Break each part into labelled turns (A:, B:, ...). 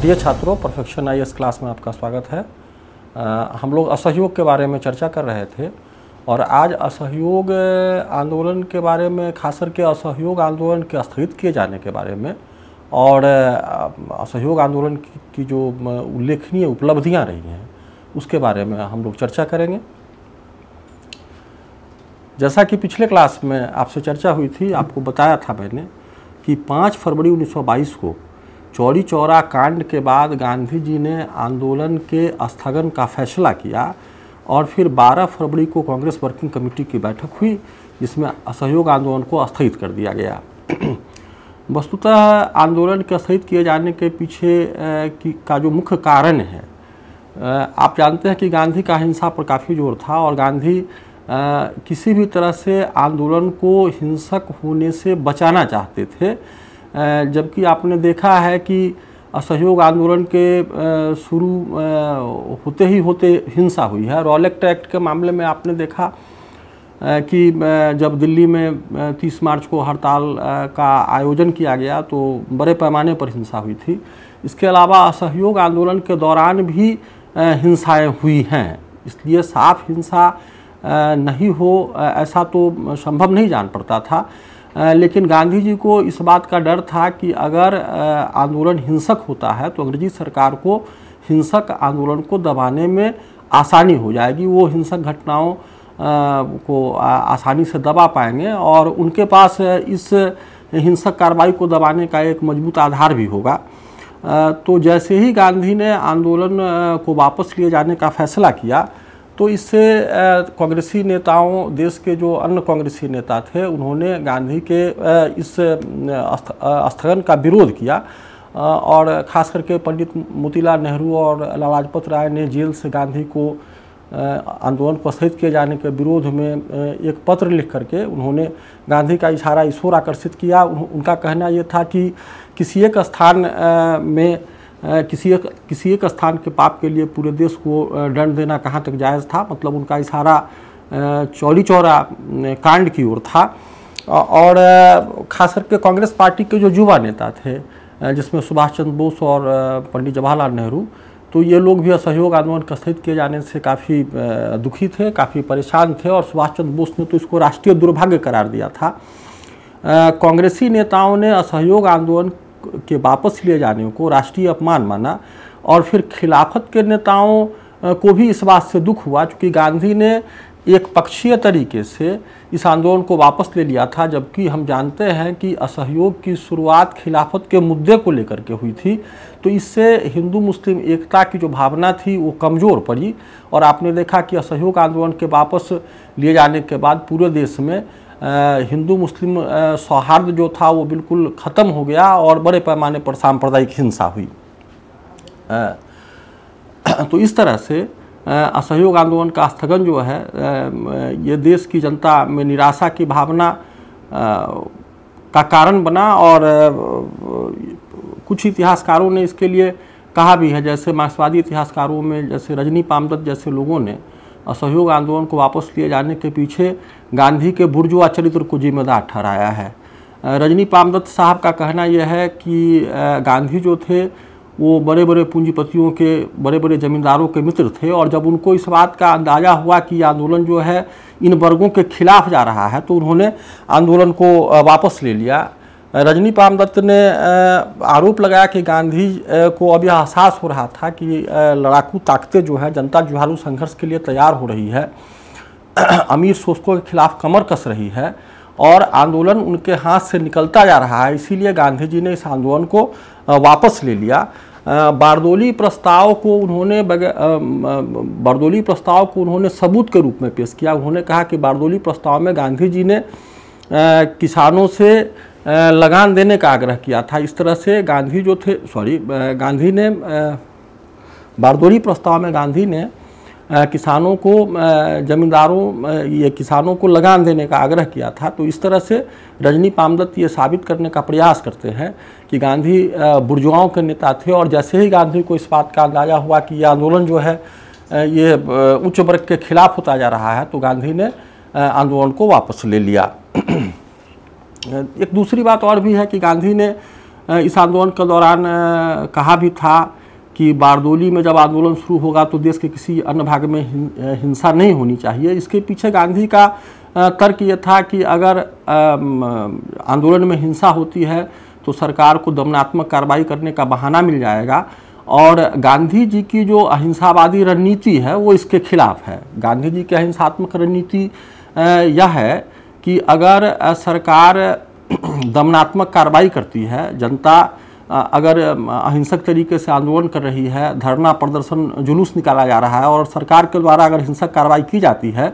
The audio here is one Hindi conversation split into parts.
A: प्रिय छात्रों परफेक्शन आई क्लास में आपका स्वागत है आ, हम लोग असहयोग के बारे में चर्चा कर रहे थे और आज असहयोग आंदोलन के बारे में खास करके असहयोग आंदोलन के स्थगित किए जाने के बारे में और असहयोग आंदोलन की, की जो उल्लेखनीय उपलब्धियां रही हैं उसके बारे में हम लोग चर्चा करेंगे जैसा कि पिछले क्लास में आपसे चर्चा हुई थी आपको बताया था मैंने कि 5 फरवरी 1922 को चौरी चौरा कांड के बाद गांधी जी ने आंदोलन के स्थगन का फैसला किया और फिर 12 फरवरी को कांग्रेस वर्किंग कमेटी की बैठक हुई जिसमें असहयोग आंदोलन को स्थगित कर दिया गया वस्तुतः आंदोलन के स्थगित किए जाने के पीछे की का जो मुख्य कारण है आप जानते हैं कि गांधी का हिंसा पर काफ़ी जोर था और गांधी किसी भी तरह से आंदोलन को हिंसक होने से बचाना चाहते थे जबकि आपने देखा है कि असहयोग आंदोलन के शुरू होते ही होते हिंसा हुई है रॉलेक्ट एक्ट के मामले में आपने देखा कि जब दिल्ली में 30 मार्च को हड़ताल का आयोजन किया गया तो बड़े पैमाने पर हिंसा हुई थी इसके अलावा असहयोग आंदोलन के दौरान भी हिंसाएं हुई हैं इसलिए साफ हिंसा नहीं हो ऐसा तो संभव नहीं जान पड़ता था लेकिन गांधी जी को इस बात का डर था कि अगर आंदोलन हिंसक होता है तो अंग्रेजी सरकार को हिंसक आंदोलन को दबाने में आसानी हो जाएगी वो हिंसक घटनाओं को आसानी से दबा पाएंगे और उनके पास इस हिंसक कार्रवाई को दबाने का एक मजबूत आधार भी होगा तो जैसे ही गांधी ने आंदोलन को वापस लिए जाने का फैसला किया तो इससे कांग्रेसी नेताओं देश के जो अन्य कांग्रेसी नेता थे उन्होंने गांधी के इस स्थगन का विरोध किया और ख़ास करके पंडित मोतीलाल नेहरू और लाल लाजपत राय ने जेल से गांधी को आंदोलन को स्थगित किए जाने के विरोध में एक पत्र लिख करके उन्होंने गांधी का इशारा इस ओर आकर्षित किया उनका कहना ये था कि किसी एक स्थान में किसी एक किसी एक स्थान के पाप के लिए पूरे देश को दंड देना कहाँ तक जायज़ था मतलब उनका इशारा चौरी चौरा कांड की ओर था और खास करके कांग्रेस पार्टी के जो युवा नेता थे जिसमें सुभाष चंद्र बोस और पंडित जवाहरलाल नेहरू तो ये लोग भी असहयोग आंदोलन स्थित किए जाने से काफ़ी दुखी थे काफ़ी परेशान थे और सुभाष चंद्र बोस ने तो इसको राष्ट्रीय दुर्भाग्य करार दिया था कांग्रेसी नेताओं ने असहयोग आंदोलन के वापस लिए जाने को राष्ट्रीय अपमान माना और फिर खिलाफत के नेताओं को भी इस बात से दुख हुआ चूँकि गांधी ने एक पक्षीय तरीके से इस आंदोलन को वापस ले लिया था जबकि हम जानते हैं कि असहयोग की शुरुआत खिलाफत के मुद्दे को लेकर के हुई थी तो इससे हिंदू मुस्लिम एकता की जो भावना थी वो कमज़ोर पड़ी और आपने देखा कि असहयोग आंदोलन के वापस लिए जाने के बाद पूरे देश में हिंदू मुस्लिम सौहार्द जो था वो बिल्कुल ख़त्म हो गया और बड़े पैमाने पर सांप्रदायिक हिंसा हुई तो इस तरह से असहयोग आंदोलन का स्थगन जो है ये देश की जनता में निराशा की भावना का कारण बना और कुछ इतिहासकारों ने इसके लिए कहा भी है जैसे मार्क्सवादी इतिहासकारों में जैसे रजनी पामदत्त जैसे लोगों ने असहयोग आंदोलन को वापस लिए जाने के पीछे गांधी के बुर्जुआ चरित्र को जिम्मेदार ठहराया है रजनी पामदत्त साहब का कहना यह है कि गांधी जो थे वो बड़े बड़े पूंजीपतियों के बड़े बड़े ज़मींदारों के मित्र थे और जब उनको इस बात का अंदाज़ा हुआ कि आंदोलन जो है इन वर्गों के खिलाफ जा रहा है तो उन्होंने आंदोलन को वापस ले लिया रजनी दत्त ने आरोप लगाया कि गांधी को अब यह एहसास हो रहा था कि लड़ाकू ताकतें जो हैं जनता जुहारू संघर्ष के लिए तैयार हो रही है अमीर शोषकों के खिलाफ कमर कस रही है और आंदोलन उनके हाथ से निकलता जा रहा है इसीलिए गांधी जी ने इस आंदोलन को वापस ले लिया बारदोली प्रस्ताव को उन्होंने बारदोली प्रस्ताव को उन्होंने सबूत के रूप में पेश किया उन्होंने कहा कि बारदोली प्रस्ताव में गांधी जी ने किसानों से लगान देने का आग्रह किया था इस तरह से गांधी जो थे सॉरी गांधी ने बारदोरी प्रस्ताव में गांधी ने किसानों को जमींदारों ये किसानों को लगान देने का आग्रह किया था तो इस तरह से रजनी पामदत्त ये साबित करने का प्रयास करते हैं कि गांधी बुर्जुआओं के नेता थे और जैसे ही गांधी को इस बात का अंदाज़ा हुआ कि ये आंदोलन जो है ये उच्च वर्ग के खिलाफ होता जा रहा है तो गांधी ने आंदोलन को वापस ले लिया एक दूसरी बात और भी है कि गांधी ने इस आंदोलन के दौरान कहा भी था कि बारदोली में जब आंदोलन शुरू होगा तो देश के किसी अन्य भाग में हिंसा नहीं होनी चाहिए इसके पीछे गांधी का तर्क ये था कि अगर आंदोलन में हिंसा होती है तो सरकार को दमनात्मक कार्रवाई करने का बहाना मिल जाएगा और गांधी जी की जो अहिंसावादी रणनीति है वो इसके खिलाफ है गांधी जी की अहिंसात्मक रणनीति यह है कि अगर सरकार दमनात्मक कार्रवाई करती है जनता अगर अहिंसक तरीके से आंदोलन कर रही है धरना प्रदर्शन जुलूस निकाला जा रहा है और सरकार के द्वारा अगर हिंसक कार्रवाई की जाती है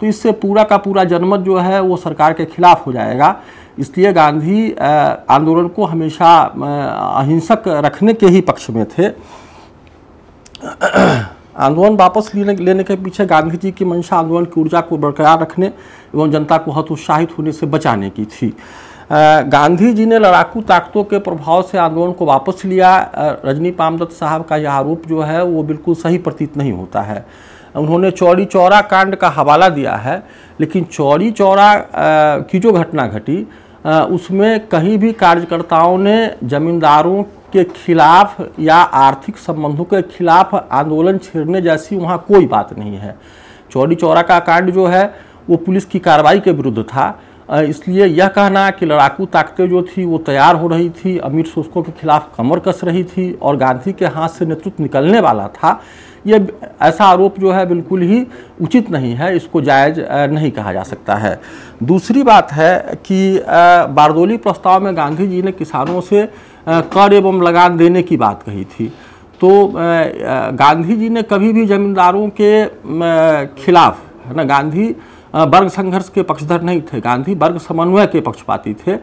A: तो इससे पूरा का पूरा जनमत जो है वो सरकार के खिलाफ हो जाएगा इसलिए गांधी आंदोलन को हमेशा अहिंसक रखने के ही पक्ष में थे आंदोलन वापस लेने लेने के पीछे गांधी जी की मंशा आंदोलन की ऊर्जा को बरकरार रखने एवं जनता को हतोत्साहित होने से बचाने की थी गांधी जी ने लड़ाकू ताकतों के प्रभाव से आंदोलन को वापस लिया रजनी पामदत्त साहब का यह आरोप जो है वो बिल्कुल सही प्रतीत नहीं होता है उन्होंने चौरी चौरा कांड का हवाला दिया है लेकिन चौरी चौरा की जो घटना घटी उसमें कहीं भी कार्यकर्ताओं ने जमींदारों के खिलाफ या आर्थिक संबंधों के खिलाफ आंदोलन छेड़ने जैसी वहाँ कोई बात नहीं है चौरी चौरा का कांड जो है वो पुलिस की कार्रवाई के विरुद्ध था इसलिए यह कहना कि लड़ाकू ताकतें जो थी वो तैयार हो रही थी अमीर शोषकों के खिलाफ कमर कस रही थी और गांधी के हाथ से नेतृत्व निकलने वाला था ये ऐसा आरोप जो है बिल्कुल ही उचित नहीं है इसको जायज़ नहीं कहा जा सकता है दूसरी बात है कि बारदोली प्रस्ताव में गांधी जी ने किसानों से कर एवं लगान देने की बात कही थी तो गांधी जी ने कभी भी जमींदारों के खिलाफ है ना गांधी वर्ग संघर्ष के पक्षधर नहीं थे गांधी वर्ग समन्वय के पक्षपाती थे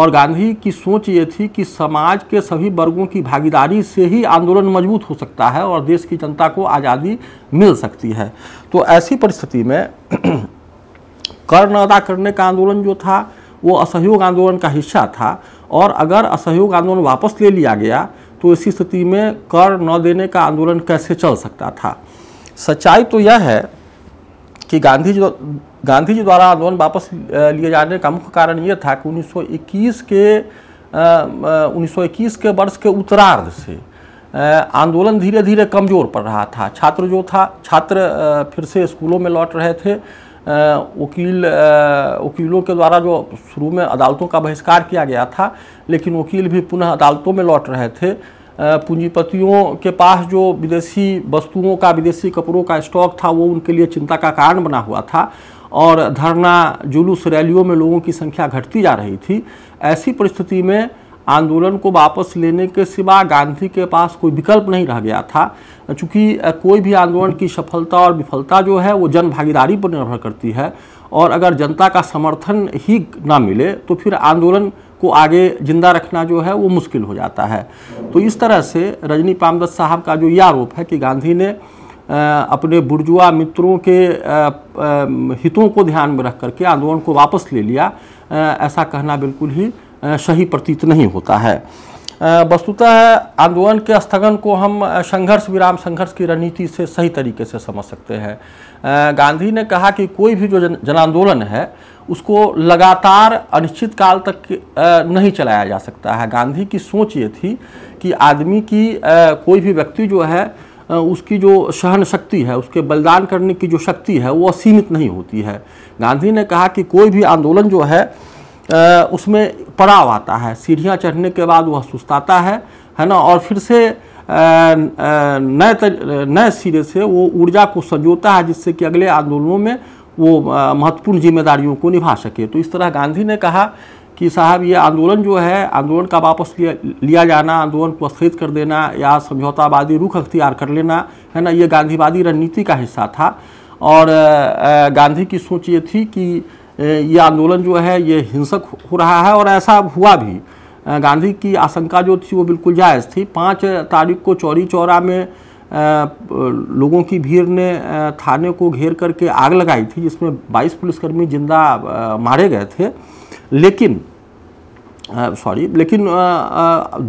A: और गांधी की सोच ये थी कि समाज के सभी वर्गों की भागीदारी से ही आंदोलन मजबूत हो सकता है और देश की जनता को आज़ादी मिल सकती है तो ऐसी परिस्थिति में कर न अदा करने का आंदोलन जो था वो असहयोग आंदोलन का हिस्सा था और अगर असहयोग आंदोलन वापस ले लिया गया तो इसी स्थिति में कर न देने का आंदोलन कैसे चल सकता था सच्चाई तो यह है कि गांधी जी गांधी जी द्वारा आंदोलन वापस लिए जाने का मुख्य कारण ये था कि 1921 के उन्नीस uh, के वर्ष के उत्तरार्ध से आंदोलन धीरे धीरे कमज़ोर पड़ रहा था छात्र जो था छात्र फिर से स्कूलों में लौट रहे थे वकील वकीलों के द्वारा जो शुरू में अदालतों का बहिष्कार किया गया था लेकिन वकील भी पुनः अदालतों में लौट रहे थे पूंजीपतियों के पास जो विदेशी वस्तुओं का विदेशी कपड़ों का स्टॉक था वो उनके लिए चिंता का कारण बना हुआ था और धरना जुलूस रैलियों में लोगों की संख्या घटती जा रही थी ऐसी परिस्थिति में आंदोलन को वापस लेने के सिवा गांधी के पास कोई विकल्प नहीं रह गया था चूँकि कोई भी आंदोलन की सफलता और विफलता जो है वो जन भागीदारी पर निर्भर करती है और अगर जनता का समर्थन ही ना मिले तो फिर आंदोलन को आगे जिंदा रखना जो है वो मुश्किल हो जाता है तो इस तरह से रजनी पामदत्त साहब का जो यह आरोप है कि गांधी ने अपने बुर्जुआ मित्रों के हितों को ध्यान में रख करके आंदोलन को वापस ले लिया ऐसा कहना बिल्कुल ही सही प्रतीत नहीं होता है वस्तुतः आंदोलन के स्थगन को हम संघर्ष विराम संघर्ष की रणनीति से सही तरीके से समझ सकते हैं गांधी ने कहा कि कोई भी जो जन आंदोलन है उसको लगातार अनिश्चित काल तक नहीं चलाया जा सकता है गांधी की सोच ये थी कि आदमी की कोई भी व्यक्ति जो है उसकी जो सहन शक्ति है उसके बलिदान करने की जो शक्ति है वो असीमित नहीं होती है गांधी ने कहा कि कोई भी आंदोलन जो है उसमें पड़ाव आता है सीढ़ियाँ चढ़ने के बाद वह सुस्ताता है है ना और फिर से नए नए सिरे से वो ऊर्जा को संजोता है जिससे कि अगले आंदोलनों में वो महत्वपूर्ण जिम्मेदारियों को निभा सके तो इस तरह गांधी ने कहा कि साहब ये आंदोलन जो है आंदोलन का वापस लिया, लिया जाना आंदोलन को स्थगित कर देना या समझौतावादी रुख अख्तियार कर लेना है ना ये गांधीवादी रणनीति का हिस्सा था और गांधी की सोच ये थी कि ये आंदोलन जो है ये हिंसक हो रहा है और ऐसा हुआ भी गांधी की आशंका जो थी वो बिल्कुल जायज़ थी पाँच तारीख को चौरी चौरा में लोगों की भीड़ ने थाने को घेर करके आग लगाई थी जिसमें 22 पुलिसकर्मी जिंदा मारे गए थे लेकिन सॉरी लेकिन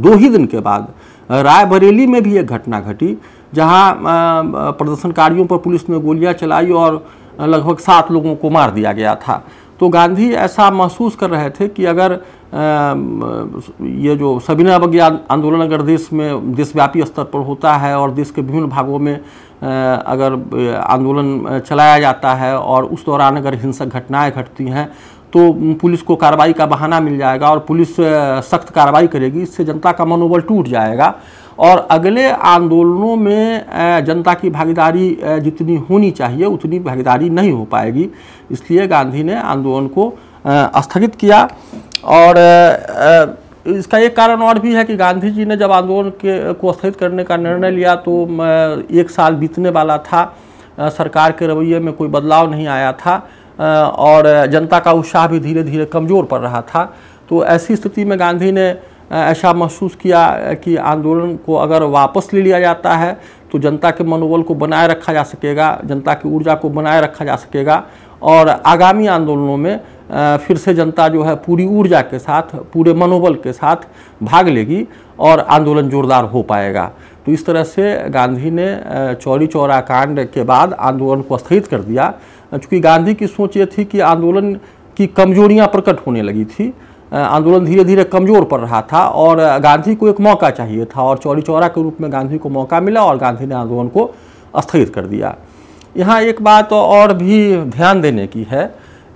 A: दो ही दिन के बाद रायबरेली में भी एक घटना घटी जहां प्रदर्शनकारियों पर पुलिस ने गोलियां चलाई और लगभग सात लोगों को मार दिया गया था तो गांधी ऐसा महसूस कर रहे थे कि अगर ये जो सबीना बगी आंदोलन अगर देश में देशव्यापी स्तर पर होता है और देश के विभिन्न भागों में अगर आंदोलन चलाया जाता है और उस दौरान अगर हिंसक घटनाएं घटती हैं तो पुलिस को कार्रवाई का बहाना मिल जाएगा और पुलिस सख्त कार्रवाई करेगी इससे जनता का मनोबल टूट जाएगा और अगले आंदोलनों में जनता की भागीदारी जितनी होनी चाहिए उतनी भागीदारी नहीं हो पाएगी इसलिए गांधी ने आंदोलन को स्थगित किया और इसका एक कारण और भी है कि गांधी जी ने जब आंदोलन के को स्थगित करने का निर्णय लिया तो एक साल बीतने वाला था सरकार के रवैये में कोई बदलाव नहीं आया था और जनता का उत्साह भी धीरे धीरे कमज़ोर पड़ रहा था तो ऐसी स्थिति में गांधी ने ऐसा महसूस किया कि आंदोलन को अगर वापस ले लिया जाता है तो जनता के मनोबल को बनाए रखा जा सकेगा जनता की ऊर्जा को बनाए रखा जा सकेगा और आगामी आंदोलनों में फिर से जनता जो है पूरी ऊर्जा के साथ पूरे मनोबल के साथ भाग लेगी और आंदोलन जोरदार हो पाएगा तो इस तरह से गांधी ने चौरी चौरा कांड के बाद आंदोलन को स्थगित कर दिया चूँकि गांधी की सोच ये थी कि आंदोलन की कमजोरियाँ प्रकट होने लगी थी आंदोलन धीरे धीरे कमज़ोर पड़ रहा था और गांधी को एक मौका चाहिए था और चौरी चौरा के रूप में गांधी को मौका मिला और गांधी ने आंदोलन को स्थगित कर दिया यहाँ एक बात और भी ध्यान देने की है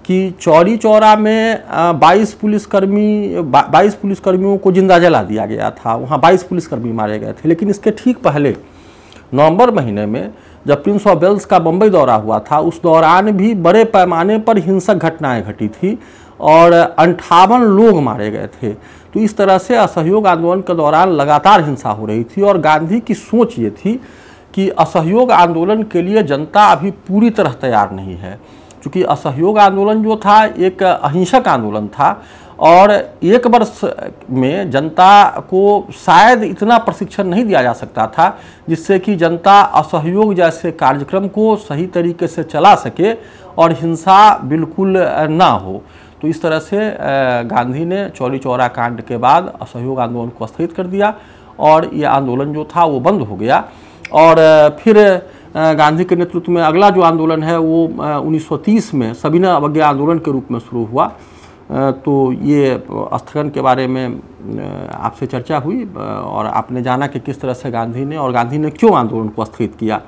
A: कि चौरी चौरा में 22 पुलिसकर्मी 22 पुलिसकर्मियों को जिंदा जला दिया गया था वहाँ 22 पुलिसकर्मी मारे गए थे लेकिन इसके ठीक पहले नवंबर महीने में जब प्रिंस ऑफ वेल्स का बम्बई दौरा हुआ था उस दौरान भी बड़े पैमाने पर हिंसक घटनाएं घटी थी और अंठावन लोग मारे गए थे तो इस तरह से असहयोग आंदोलन के दौरान लगातार हिंसा हो रही थी और गांधी की सोच ये थी कि असहयोग आंदोलन के लिए जनता अभी पूरी तरह तैयार नहीं है क्योंकि असहयोग आंदोलन जो था एक अहिंसक आंदोलन था और एक वर्ष में जनता को शायद इतना प्रशिक्षण नहीं दिया जा सकता था जिससे कि जनता असहयोग जैसे कार्यक्रम को सही तरीके से चला सके और हिंसा बिल्कुल ना हो तो इस तरह से गांधी ने चौरी चौरा कांड के बाद असहयोग आंदोलन को स्थगित कर दिया और ये आंदोलन जो था वो बंद हो गया और फिर गांधी के नेतृत्व में अगला जो आंदोलन है वो 1930 में सविनय अवज्ञा आंदोलन के रूप में शुरू हुआ तो ये स्थगन के बारे में आपसे चर्चा हुई और आपने जाना कि किस तरह से गांधी ने और गांधी ने क्यों आंदोलन को स्थगित किया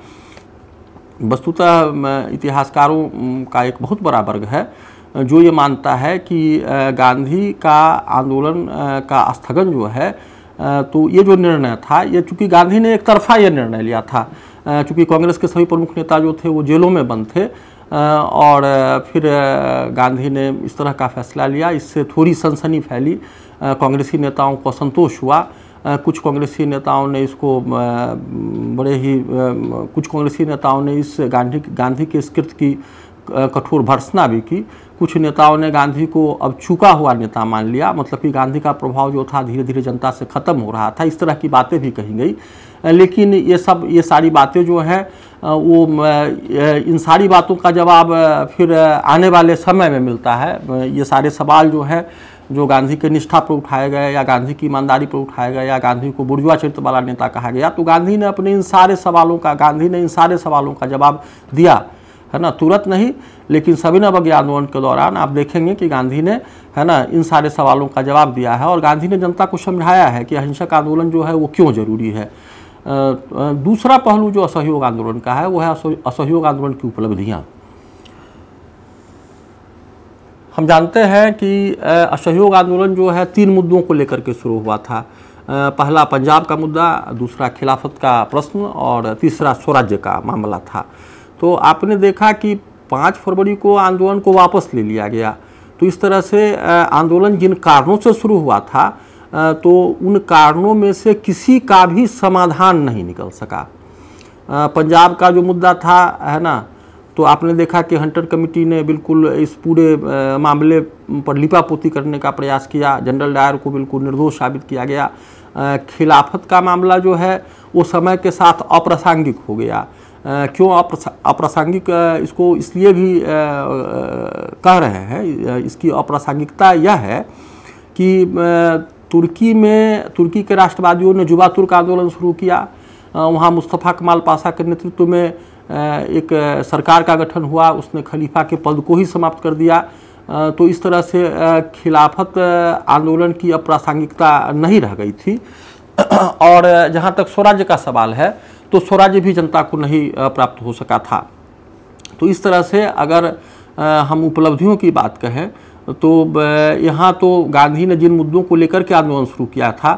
A: वस्तुतः इतिहासकारों का एक बहुत बड़ा वर्ग है जो ये मानता है कि गांधी का आंदोलन का स्थगन जो है तो ये जो निर्णय था ये चूँकि गांधी ने एक तरफा ये निर्णय लिया था चूँकि कांग्रेस के सभी प्रमुख नेता जो थे वो जेलों में बंद थे और फिर गांधी ने इस तरह का फैसला लिया इससे थोड़ी सनसनी फैली कांग्रेसी नेताओं को संतोष हुआ कुछ कांग्रेसी नेताओं ने इसको बड़े ही कुछ कांग्रेसी नेताओं ने इस गांधी गांधी के इस की कठोर भर्सना भी की कुछ नेताओं ने गांधी को अब चुका हुआ नेता मान लिया मतलब कि गांधी का प्रभाव जो था धीरे धीरे जनता से ख़त्म हो रहा था इस तरह की बातें भी कही गई लेकिन ये सब ये सारी बातें जो हैं वो इन सारी बातों का जवाब फिर आने वाले समय में मिलता है ये सारे सवाल जो हैं जो गांधी के निष्ठा पर उठाए गए या गांधी की ईमानदारी पर उठाए गए या गांधी को बुर्जुआ चरित्र वाला नेता कहा गया तो गांधी ने अपने इन सारे सवालों का गांधी ने इन सारे सवालों का जवाब दिया है ना तुरंत नहीं लेकिन सभी अज्ञान आंदोलन के दौरान आप देखेंगे कि गांधी ने है ना इन सारे सवालों का जवाब दिया है और गांधी ने जनता को समझाया है कि अहिंसक आंदोलन जो है वो क्यों जरूरी है दूसरा पहलू जो असहयोग आंदोलन का है वो है असहयोग आंदोलन की उपलब्धियाँ हम जानते हैं कि असहयोग आंदोलन जो है तीन मुद्दों को लेकर के शुरू हुआ था पहला पंजाब का मुद्दा दूसरा खिलाफत का प्रश्न और तीसरा स्वराज्य का मामला था तो आपने देखा कि पाँच फरवरी को आंदोलन को वापस ले लिया गया तो इस तरह से आंदोलन जिन कारणों से शुरू हुआ था तो उन कारणों में से किसी का भी समाधान नहीं निकल सका पंजाब का जो मुद्दा था है ना तो आपने देखा कि हंटर कमेटी ने बिल्कुल इस पूरे मामले पर लिपापोती करने का प्रयास किया जनरल डायर को बिल्कुल निर्दोष साबित किया गया खिलाफत का मामला जो है वो समय के साथ अप्रासंगिक हो गया क्यों आप अप्रासंगिक इसको इसलिए भी कह रहे हैं इसकी अप्रासंगिकता यह है कि तुर्की में तुर्की के राष्ट्रवादियों ने जुबा तुर्क आंदोलन शुरू किया वहाँ मुस्तफ़ा कमाल पाशा के नेतृत्व में एक सरकार का गठन हुआ उसने खलीफा के पद को ही समाप्त कर दिया तो इस तरह से खिलाफत आंदोलन की अप्रासंगिकता नहीं रह गई थी और जहाँ तक स्वराज्य का सवाल है तो स्वराज्य भी जनता को नहीं प्राप्त हो सका था तो इस तरह से अगर हम उपलब्धियों की बात कहें तो यहाँ तो गांधी ने जिन मुद्दों को लेकर के आंदोलन शुरू किया था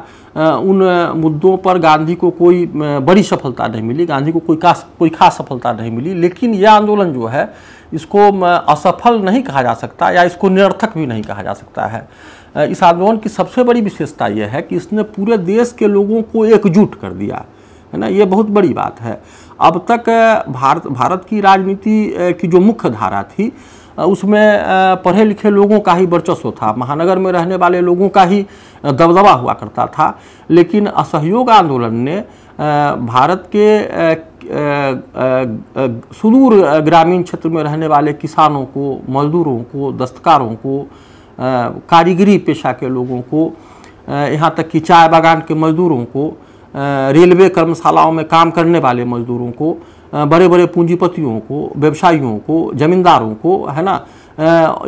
A: उन मुद्दों पर गांधी को कोई बड़ी सफलता नहीं मिली गांधी को कोई खास कोई खास सफलता नहीं मिली लेकिन यह आंदोलन जो है इसको असफल नहीं कहा जा सकता या इसको निरर्थक भी नहीं कहा जा सकता है इस आंदोलन की सबसे बड़ी विशेषता यह है कि इसने पूरे देश के लोगों को एकजुट कर दिया है ना ये बहुत बड़ी बात है अब तक भारत भारत की राजनीति की जो मुख्य धारा थी उसमें पढ़े लिखे लोगों का ही वर्चस्व था महानगर में रहने वाले लोगों का ही दबदबा हुआ करता था लेकिन असहयोग आंदोलन ने भारत के सुदूर ग्रामीण क्षेत्र में रहने वाले किसानों को मजदूरों को दस्तकारों को कारीगरी पेशा के लोगों को यहाँ तक कि चाय बागान के मजदूरों को रेलवे कर्मशालाओं में काम करने वाले मजदूरों को बड़े बड़े पूंजीपतियों को व्यवसायियों को जमींदारों को है ना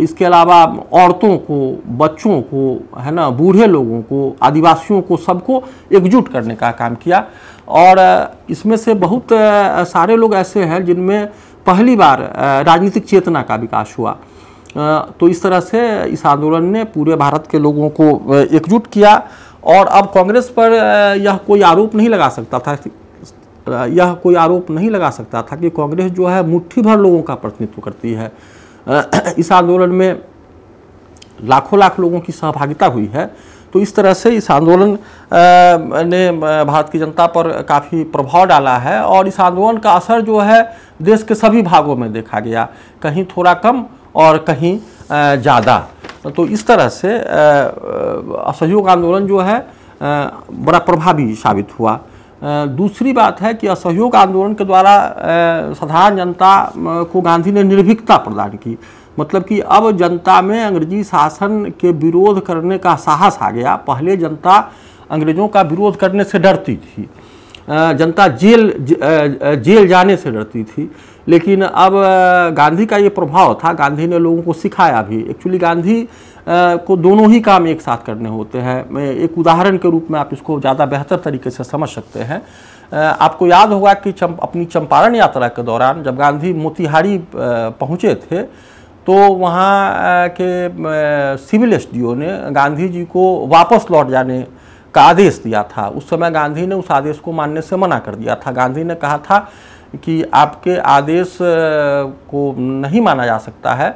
A: इसके अलावा औरतों को बच्चों को है ना बूढ़े लोगों को आदिवासियों को सबको एकजुट करने का काम किया और इसमें से बहुत सारे लोग ऐसे हैं जिनमें पहली बार राजनीतिक चेतना का विकास हुआ तो इस तरह से इस आंदोलन ने पूरे भारत के लोगों को एकजुट किया और अब कांग्रेस पर यह कोई आरोप नहीं लगा सकता था यह कोई आरोप नहीं लगा सकता था कि कांग्रेस जो है मुट्ठी भर लोगों का प्रतिनिधित्व करती है इस आंदोलन में लाखों लाख लोगों की सहभागिता हुई है तो इस तरह से इस आंदोलन ने भारत की जनता पर काफ़ी प्रभाव डाला है और इस आंदोलन का असर जो है देश के सभी भागों में देखा गया कहीं थोड़ा कम और कहीं ज़्यादा तो, तो इस तरह से असहयोग आंदोलन जो है बड़ा प्रभावी साबित हुआ दूसरी बात है कि असहयोग आंदोलन के द्वारा साधारण जनता को गांधी ने निर्भीकता प्रदान की मतलब कि अब जनता में अंग्रेजी शासन के विरोध करने का साहस आ गया पहले जनता अंग्रेज़ों का विरोध करने से डरती थी जनता जेल जेल जाने से डरती थी लेकिन अब गांधी का ये प्रभाव था गांधी ने लोगों को सिखाया भी एक्चुअली गांधी को दोनों ही काम एक साथ करने होते हैं मैं एक उदाहरण के रूप में आप इसको ज़्यादा बेहतर तरीके से समझ सकते हैं आपको याद होगा कि चंप, अपनी चंपारण यात्रा के दौरान जब गांधी मोतिहारी पहुँचे थे तो वहाँ के सिविल एस ने गांधी जी को वापस लौट जाने का आदेश दिया था उस समय गांधी ने उस आदेश को मानने से मना कर दिया था गांधी ने कहा था कि आपके आदेश को नहीं माना जा सकता है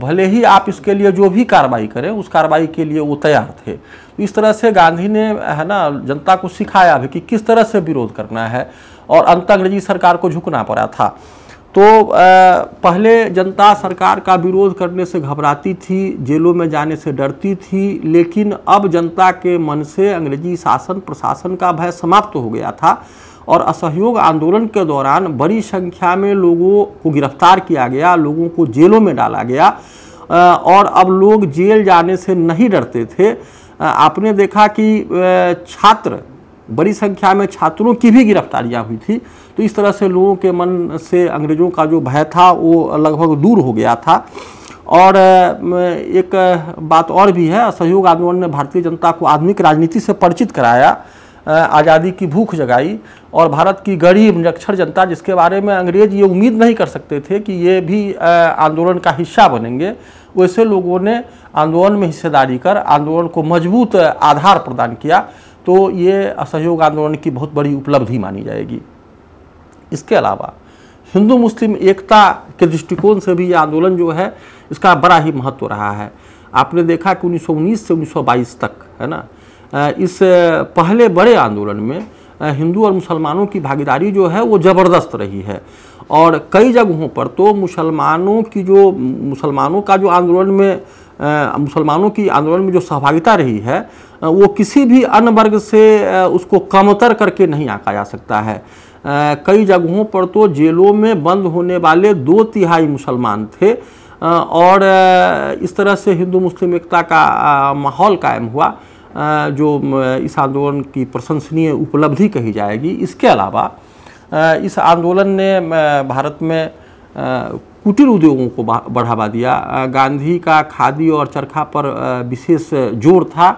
A: भले ही आप इसके लिए जो भी कार्रवाई करें उस कार्रवाई के लिए वो तैयार थे तो इस तरह से गांधी ने है ना जनता को सिखाया भी कि किस तरह से विरोध करना है और अंत अंग्रेजी सरकार को झुकना पड़ा था तो पहले जनता सरकार का विरोध करने से घबराती थी जेलों में जाने से डरती थी लेकिन अब जनता के मन से अंग्रेजी शासन प्रशासन का भय समाप्त हो गया था और असहयोग आंदोलन के दौरान बड़ी संख्या में लोगों को गिरफ्तार किया गया लोगों को जेलों में डाला गया और अब लोग जेल जाने से नहीं डरते थे आपने देखा कि छात्र बड़ी संख्या में छात्रों की भी गिरफ्तारियाँ हुई थी तो इस तरह से लोगों के मन से अंग्रेज़ों का जो भय था वो लगभग दूर हो गया था और एक बात और भी है सहयोग आंदोलन ने भारतीय जनता को आधुनिक राजनीति से परिचित कराया आज़ादी की भूख जगाई और भारत की गरीब निरक्षर जनता जिसके बारे में अंग्रेज ये उम्मीद नहीं कर सकते थे कि ये भी आंदोलन का हिस्सा बनेंगे वैसे लोगों ने आंदोलन में हिस्सेदारी कर आंदोलन को मजबूत आधार प्रदान किया तो ये असहयोग आंदोलन की बहुत बड़ी उपलब्धि मानी जाएगी इसके अलावा हिंदू मुस्लिम एकता के दृष्टिकोण से भी ये आंदोलन जो है इसका बड़ा ही महत्व रहा है आपने देखा कि 1919 से 1922 तक है ना इस पहले बड़े आंदोलन में हिंदू और मुसलमानों की भागीदारी जो है वो ज़बरदस्त रही है और कई जगहों पर तो मुसलमानों की जो मुसलमानों का जो आंदोलन में मुसलमानों की आंदोलन में जो सहभागिता रही है वो किसी भी अन्य वर्ग से उसको कमतर करके नहीं आका जा सकता है कई जगहों पर तो जेलों में बंद होने वाले दो तिहाई मुसलमान थे और इस तरह से हिंदू मुस्लिम एकता का माहौल कायम हुआ जो इस आंदोलन की प्रशंसनीय उपलब्धि कही जाएगी इसके अलावा इस आंदोलन ने भारत में कुटीर उद्योगों को बढ़ावा दिया गांधी का खादी और चरखा पर विशेष जोर था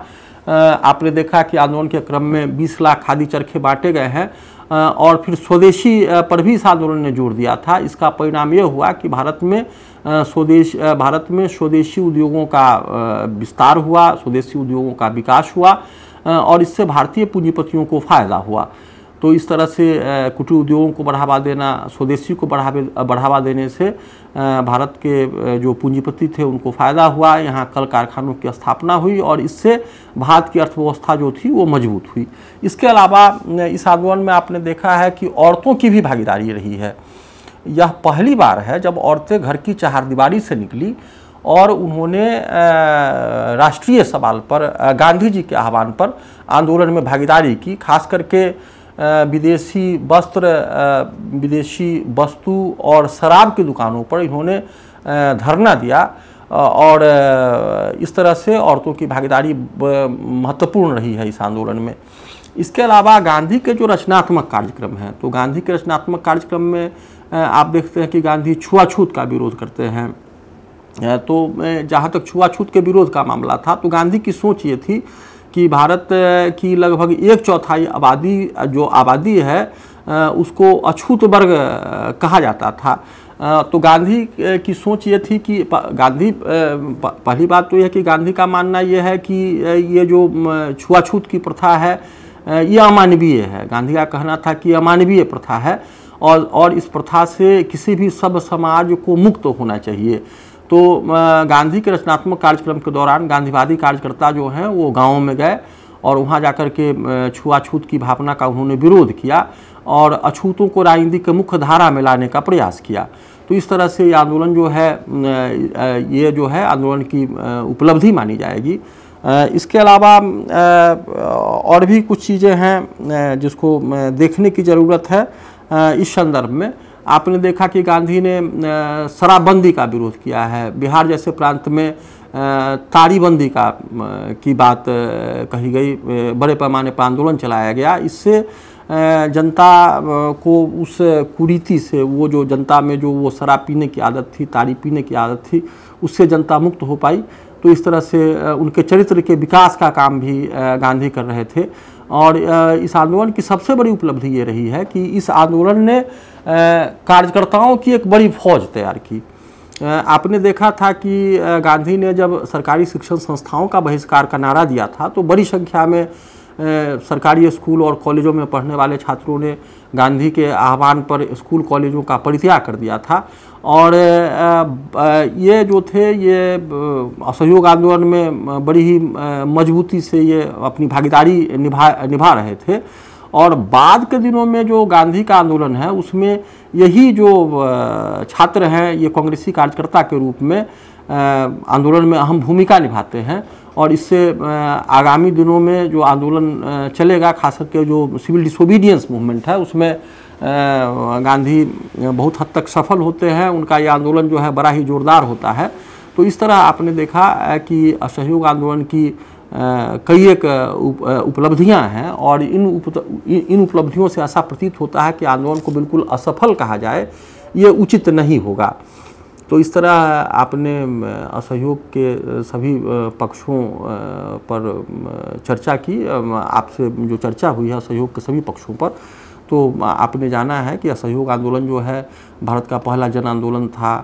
A: आपने देखा कि आंदोलन के क्रम में 20 लाख खादी चरखे बांटे गए हैं और फिर स्वदेशी पर भी इस आंदोलन ने जोर दिया था इसका परिणाम यह हुआ कि भारत में स्वदेश भारत में स्वदेशी उद्योगों का विस्तार हुआ स्वदेशी उद्योगों का विकास हुआ और इससे भारतीय पूंजीपतियों को फायदा हुआ तो इस तरह से कुटीर उद्योगों को बढ़ावा देना स्वदेशी को बढ़ावे बढ़ावा देने से भारत के जो पूंजीपति थे उनको फ़ायदा हुआ यहाँ कल कारखानों की स्थापना हुई और इससे भारत की अर्थव्यवस्था जो थी वो मजबूत हुई इसके अलावा इस आंदोलन में आपने देखा है कि औरतों की भी भागीदारी रही है यह पहली बार है जब औरतें घर की चहारदीवारी से निकली और उन्होंने राष्ट्रीय सवाल पर गांधी जी के आह्वान पर आंदोलन में भागीदारी की खास करके विदेशी वस्त्र विदेशी वस्तु और शराब की दुकानों पर इन्होंने धरना दिया और इस तरह से औरतों की भागीदारी महत्वपूर्ण रही है इस आंदोलन में इसके अलावा गांधी के जो रचनात्मक कार्यक्रम हैं तो गांधी के रचनात्मक कार्यक्रम में आप देखते हैं कि गांधी छुआछूत का विरोध करते हैं तो जहाँ तक छुआछूत के विरोध का मामला था तो गांधी की सोच ये थी कि भारत की लगभग एक चौथाई आबादी जो आबादी है उसको अछूत वर्ग कहा जाता था तो गांधी की सोच ये थी कि गांधी पहली बात तो यह कि गांधी का मानना यह है कि ये जो छुआछूत की प्रथा है ये अमानवीय है गांधी का कहना था कि अमानवीय प्रथा है और और इस प्रथा से किसी भी सब समाज को मुक्त होना चाहिए तो गांधी के रचनात्मक कार्यक्रम के दौरान गांधीवादी कार्यकर्ता जो हैं वो गाँव में गए और वहाँ जाकर के छुआछूत की भावना का उन्होंने विरोध किया और अछूतों को राजनीति के मुख्य धारा में लाने का प्रयास किया तो इस तरह से ये आंदोलन जो है ये जो है आंदोलन की उपलब्धि मानी जाएगी इसके अलावा और भी कुछ चीज़ें हैं जिसको देखने की ज़रूरत है इस संदर्भ में आपने देखा कि गांधी ने शराबबंदी का विरोध किया है बिहार जैसे प्रांत में तारीबंदी का की बात कही गई बड़े पैमाने पर आंदोलन चलाया गया इससे जनता को उस कुरीति से वो जो जनता में जो वो शराब पीने की आदत थी तारी पीने की आदत थी उससे जनता मुक्त हो पाई तो इस तरह से उनके चरित्र के विकास का काम भी गांधी कर रहे थे और इस आंदोलन की सबसे बड़ी उपलब्धि ये रही है कि इस आंदोलन ने कार्यकर्ताओं की एक बड़ी फौज तैयार की आपने देखा था कि गांधी ने जब सरकारी शिक्षण संस्थाओं का बहिष्कार का नारा दिया था तो बड़ी संख्या में सरकारी स्कूल और कॉलेजों में पढ़ने वाले छात्रों ने गांधी के आह्वान पर स्कूल कॉलेजों का परित्याग कर दिया था और ये जो थे ये असहयोग आंदोलन में बड़ी ही मजबूती से ये अपनी भागीदारी निभा निभा रहे थे और बाद के दिनों में जो गांधी का आंदोलन है उसमें यही जो छात्र हैं ये कांग्रेसी कार्यकर्ता के रूप में आंदोलन में अहम भूमिका निभाते हैं और इससे आगामी दिनों में जो आंदोलन चलेगा खास करके जो सिविल डिसोबीडियंस मूवमेंट है उसमें गांधी बहुत हद तक सफल होते हैं उनका ये आंदोलन जो है बड़ा ही जोरदार होता है तो इस तरह आपने देखा कि असहयोग आंदोलन की कई एक उपलब्धियां हैं और इन उप, इन उपलब्धियों से ऐसा प्रतीत होता है कि आंदोलन को बिल्कुल असफल कहा जाए ये उचित नहीं होगा तो इस तरह आपने असहयोग के सभी पक्षों पर चर्चा की आपसे जो चर्चा हुई है असहयोग के सभी पक्षों पर तो आपने जाना है कि असहयोग आंदोलन जो है भारत का पहला जन आंदोलन था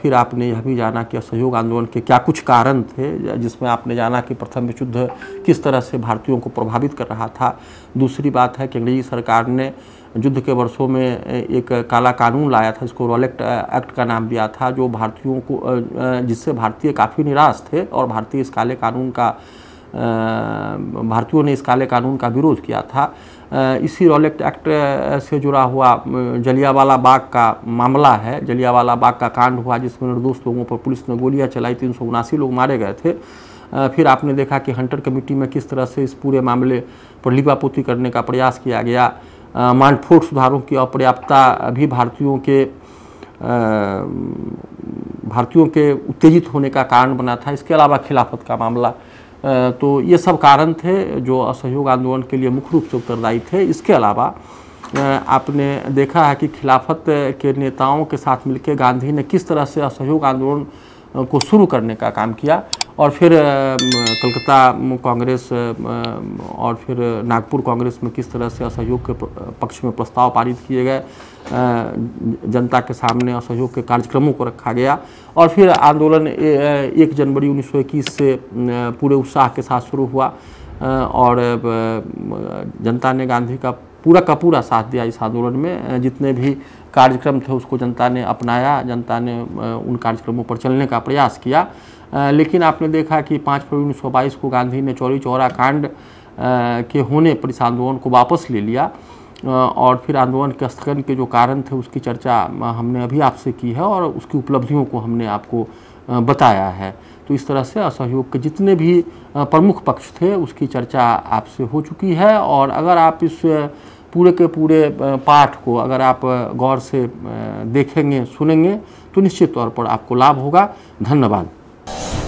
A: फिर आपने यह भी जाना कि असहयोग आंदोलन के क्या कुछ कारण थे जिसमें आपने जाना कि प्रथम विश्व युद्ध किस तरह से भारतीयों को प्रभावित कर रहा था दूसरी बात है कि अंग्रेजी सरकार ने युद्ध के वर्षों में एक काला कानून लाया था इसको रोलेक्ट एक्ट का नाम दिया था जो भारतीयों को जिससे भारतीय काफ़ी निराश थे और भारतीय इस काले कानून का भारतीयों ने इस काले कानून का विरोध किया था इसी रोलेक्ट एक्ट से जुड़ा हुआ जलियावाला बाग का मामला है जलियावाला बाग का कांड हुआ जिसमें निर्दोष लोगों पर पुलिस ने गोलियां चलाई तीन लोग मारे गए थे फिर आपने देखा कि हंटर कमेटी में किस तरह से इस पूरे मामले पर लिपापोती करने का प्रयास किया गया मानफोड़ सुधारों की अपर्याप्तता भी भारतीयों के भारतीयों के उत्तेजित होने का कारण बना था इसके अलावा खिलाफत का मामला तो ये सब कारण थे जो असहयोग आंदोलन के लिए मुख्य रूप से उत्तरदायी थे इसके अलावा आपने देखा है कि खिलाफत के नेताओं के साथ मिलकर गांधी ने किस तरह से असहयोग आंदोलन को शुरू करने का काम किया और फिर कलकत्ता कांग्रेस और फिर नागपुर कांग्रेस में किस तरह से असहयोग के पक्ष में प्रस्ताव पारित किए गए जनता के सामने असहयोग के कार्यक्रमों को रखा गया और फिर आंदोलन एक जनवरी 1921 से पूरे उत्साह के साथ शुरू हुआ और जनता ने गांधी का पूरा का पूरा साथ दिया इस आंदोलन में जितने भी कार्यक्रम थे उसको जनता ने अपनाया जनता ने उन कार्यक्रमों पर चलने का प्रयास किया लेकिन आपने देखा कि पाँच फरवरी उन्नीस को गांधी ने चौरी चौरा कांड के होने पर इस आंदोलन को वापस ले लिया और फिर आंदोलन के स्थगन के जो कारण थे उसकी चर्चा हमने अभी आपसे की है और उसकी उपलब्धियों को हमने आपको बताया है तो इस तरह से असहयोग के जितने भी प्रमुख पक्ष थे उसकी चर्चा आपसे हो चुकी है और अगर आप इस पूरे के पूरे पाठ को अगर आप गौर से देखेंगे सुनेंगे तो निश्चित तौर पर आपको लाभ होगा धन्यवाद